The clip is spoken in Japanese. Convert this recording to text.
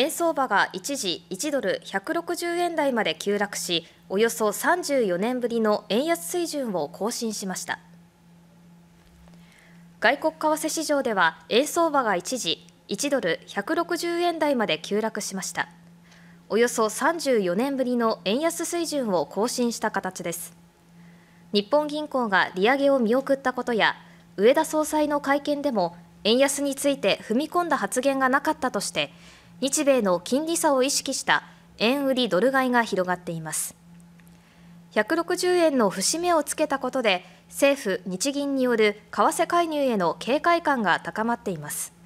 円相場が一時1ドル160円台まで急落し、およそ34年ぶりの円安水準を更新しました。外国為替市場では円相場が一時1ドル160円台まで急落しました。およそ34年ぶりの円安水準を更新した形です。日本銀行が利上げを見送ったことや、上田総裁の会見でも円安について踏み込んだ発言がなかったとして、日米の金利差を意識した円売りドル買いが広がっています160円の節目をつけたことで政府・日銀による為替介入への警戒感が高まっています